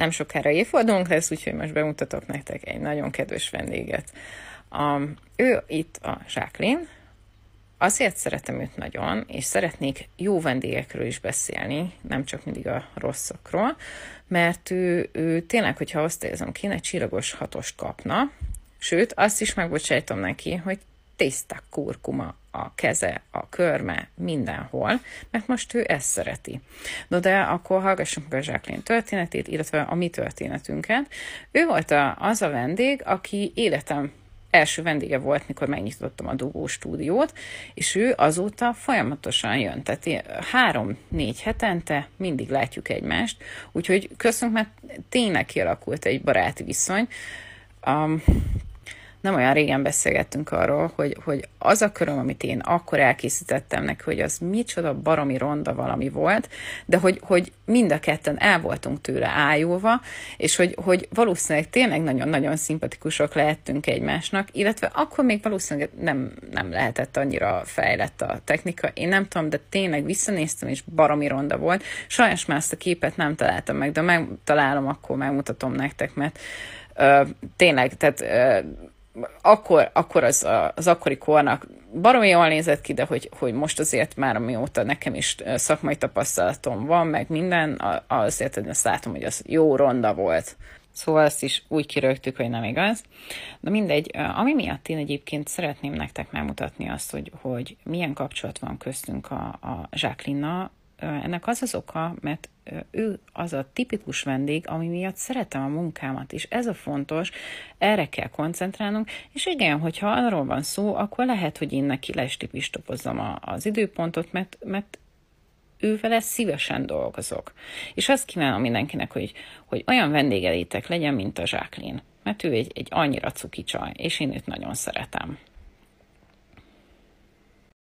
nem sokára évfordulónk lesz, úgyhogy most bemutatok nektek egy nagyon kedves vendéget. Um, ő itt a Jacqueline, Azért szeretem őt nagyon, és szeretnék jó vendégekről is beszélni, nem csak mindig a rosszokról, mert ő, ő tényleg, hogyha osztályozom kéne, csillagos hatost kapna, sőt, azt is megbocsájtom neki, hogy tiszta kurkuma a keze, a körme, mindenhol, mert most ő ezt szereti. No de akkor hallgassunk meg a Jacqueline történetét, illetve a mi történetünket. Ő volt a, az a vendég, aki életem első vendége volt, mikor megnyitottam a Dugó stúdiót, és ő azóta folyamatosan jön. Tehát három-négy hetente mindig látjuk egymást, úgyhogy köszönjük, mert tényleg kialakult egy baráti viszony. Um, nem olyan régen beszélgettünk arról, hogy, hogy az a köröm, amit én akkor elkészítettem neki, hogy az micsoda baromi ronda valami volt, de hogy, hogy mind a ketten el voltunk tőle ájulva, és hogy, hogy valószínűleg tényleg nagyon-nagyon szimpatikusok lehettünk egymásnak, illetve akkor még valószínűleg nem, nem lehetett annyira fejlett a technika, én nem tudom, de tényleg visszanéztem, és baromi ronda volt. Sajnos már ezt a képet nem találtam meg, de megtalálom, akkor megmutatom nektek, mert Uh, tényleg, tehát uh akkor, akkor az, a, az akkori kornak baromi jól nézett ki, de hogy, hogy most azért már amióta nekem is szakmai tapasztalatom van, meg minden, azért azt látom, hogy az jó ronda volt. Szóval ezt is úgy kirögtük, hogy nem igaz. De mindegy, ami miatt én egyébként szeretném nektek megmutatni azt, hogy, hogy milyen kapcsolat van köztünk a, a Jacqueline-nal, ennek az az oka, mert ő az a tipikus vendég, ami miatt szeretem a munkámat, és ez a fontos, erre kell koncentrálnunk, és igen, hogyha arról van szó, akkor lehet, hogy én neki lestipistopozom az időpontot, mert, mert ő vele szívesen dolgozok. És azt kívánom mindenkinek, hogy, hogy olyan vendégelétek legyen, mint a Zsáklin. Mert ő egy, egy annyira cuki csaj, és én őt nagyon szeretem.